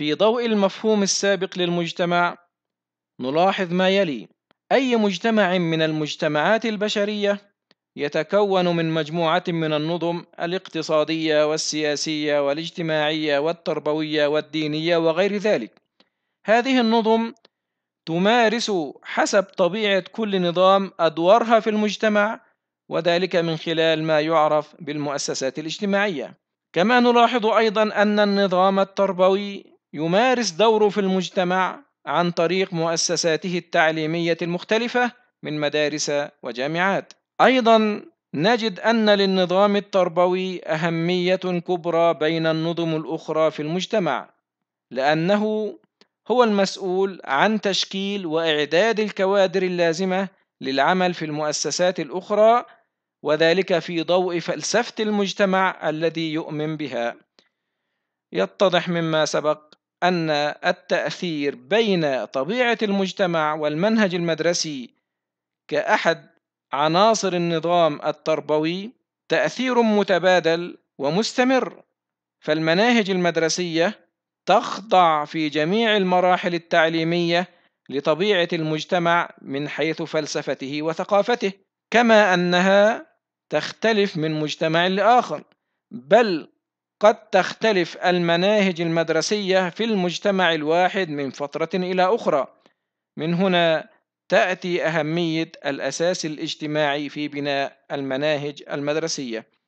في ضوء المفهوم السابق للمجتمع نلاحظ ما يلي أي مجتمع من المجتمعات البشرية يتكون من مجموعة من النظم الاقتصادية والسياسية والاجتماعية والتربوية والدينية وغير ذلك. هذه النظم تمارس حسب طبيعة كل نظام أدوارها في المجتمع وذلك من خلال ما يعرف بالمؤسسات الاجتماعية. كما نلاحظ أيضا أن النظام التربوي يمارس دوره في المجتمع عن طريق مؤسساته التعليمية المختلفة من مدارس وجامعات. أيضًا نجد أن للنظام التربوي أهمية كبرى بين النظم الأخرى في المجتمع، لأنه هو المسؤول عن تشكيل وإعداد الكوادر اللازمة للعمل في المؤسسات الأخرى وذلك في ضوء فلسفة المجتمع الذي يؤمن بها. يتضح مما سبق أن التأثير بين طبيعة المجتمع والمنهج المدرسي كأحد عناصر النظام التربوي تأثير متبادل ومستمر فالمناهج المدرسية تخضع في جميع المراحل التعليمية لطبيعة المجتمع من حيث فلسفته وثقافته كما أنها تختلف من مجتمع لآخر بل قد تختلف المناهج المدرسية في المجتمع الواحد من فترة إلى أخرى من هنا تأتي أهمية الأساس الاجتماعي في بناء المناهج المدرسية